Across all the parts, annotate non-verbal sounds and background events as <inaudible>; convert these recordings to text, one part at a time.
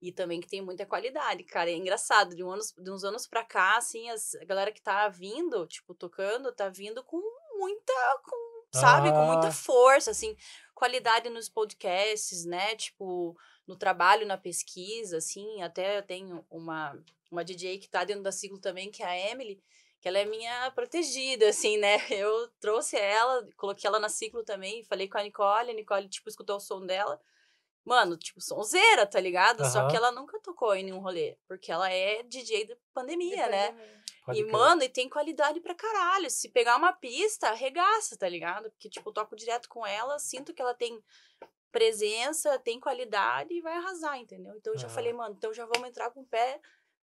e também que tem muita qualidade, cara. É engraçado, de, um anos, de uns anos pra cá, assim, as, a galera que tá vindo, tipo, tocando, tá vindo com muita, com, sabe, ah. com muita ah. força, assim, qualidade nos podcasts, né, tipo, no trabalho, na pesquisa, assim, até eu tenho uma, uma DJ que tá dentro da ciclo também, que é a Emily, que ela é minha protegida, assim, né? <laughs> Eu trouxe ela, coloquei ela na ciclo também, falei com a Nicole, a Nicole, tipo, escutou o som dela mano, tipo, sonzeira, tá ligado? Uhum. Só que ela nunca tocou em nenhum rolê, porque ela é DJ da pandemia, de né? Pandemia. e, crer. mano, e tem qualidade pra caralho. Se pegar uma pista, arregaça, tá ligado? Porque, tipo, eu toco direto com ela, sinto que ela tem presença, tem qualidade e vai arrasar, entendeu? Então eu já uhum. falei, mano, então já vamos entrar com o pé,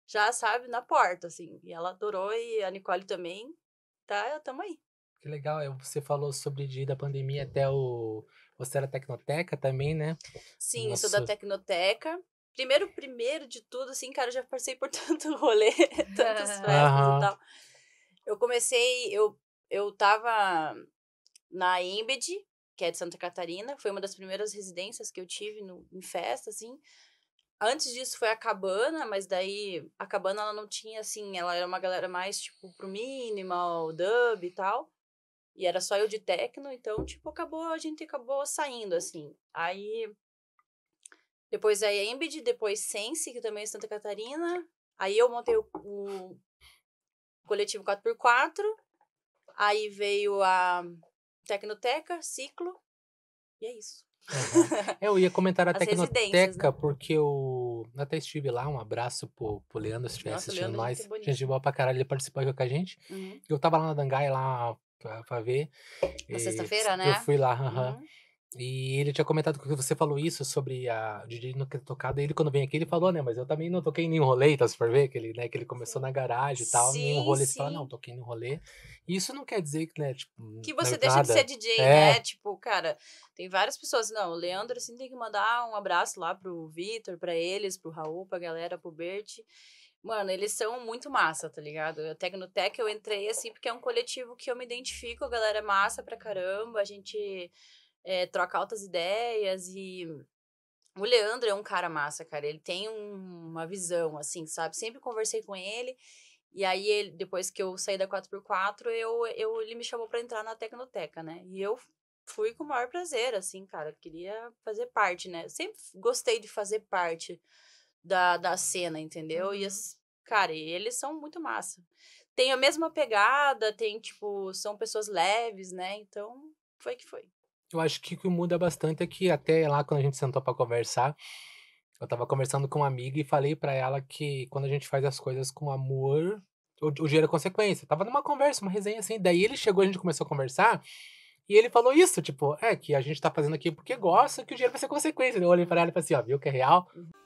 já sabe, na porta, assim. E ela adorou e a Nicole também. Tá, tamo aí. Que legal, é, você falou sobre de, da pandemia uhum. até o. Você era Tecnoteca também, né? Sim, Nosso... sou da Tecnoteca. Primeiro, primeiro de tudo, assim, cara, eu já passei por <laughs> tanto rolê, tantas <laughs> festas uhum. e tal. Eu comecei, eu, eu tava na Embed, que é de Santa Catarina, foi uma das primeiras residências que eu tive no, em festa, assim. Antes disso foi a Cabana, mas daí a Cabana ela não tinha assim, ela era uma galera mais tipo pro minimal, dub e tal. E era só eu de tecno, então, tipo, acabou, a gente acabou saindo, assim. Aí. Depois a Embed, depois Sense, que também é Santa Catarina. Aí eu montei o, o coletivo 4x4. Aí veio a Tecnoteca, Ciclo. E é isso. É, eu ia comentar a <laughs> Tecnoteca, né? porque eu até estive lá. Um abraço pro, pro Leandro, se estiver assistindo Leandro, é mais. Gente, é gente boa pra caralho, ele participou aqui com a gente. Uhum. Eu tava lá na Dangai, lá para ver. Na eh, sexta-feira, né? Eu fui lá, uhum. Uhum. E ele tinha comentado que você falou isso sobre a DJ não ter tocado. Ele, quando vem aqui, ele falou, né? Mas eu também não toquei em nenhum rolê, tá? Se for ver, que ele, né, que ele começou sim. na garagem e tal, sim, nenhum rolê. Sim. Você fala, não, toquei nenhum rolê. E isso não quer dizer que, né, tipo. Que hum, você deixa nada. de ser DJ, é. né? Tipo, cara, tem várias pessoas. Não, o Leandro, assim, tem que mandar um abraço lá pro Vitor, pra eles, pro Raul, pra galera, pro Bert. Mano, eles são muito massa, tá ligado? a Tecnotec eu entrei assim porque é um coletivo que eu me identifico, a galera é massa pra caramba, a gente é, troca altas ideias e o Leandro é um cara massa, cara. Ele tem um, uma visão, assim, sabe? Sempre conversei com ele. E aí, ele, depois que eu saí da 4x4, eu, eu, ele me chamou para entrar na Tecnoteca, né? E eu fui com o maior prazer, assim, cara. Queria fazer parte, né? Sempre gostei de fazer parte da, da cena, entendeu? Uhum. E, as, cara, eles são muito massa. Tem a mesma pegada, tem, tipo, são pessoas leves, né? Então, foi que foi. Eu acho que o que muda bastante é que até lá, quando a gente sentou para conversar, eu tava conversando com uma amiga e falei para ela que quando a gente faz as coisas com amor, o, o dinheiro é consequência. Eu tava numa conversa, uma resenha assim. Daí ele chegou, a gente começou a conversar. E ele falou isso, tipo, é que a gente tá fazendo aqui porque gosta, que o dinheiro vai ser consequência. Eu olhei pra ela e falei assim, ó, viu que é real? Uhum.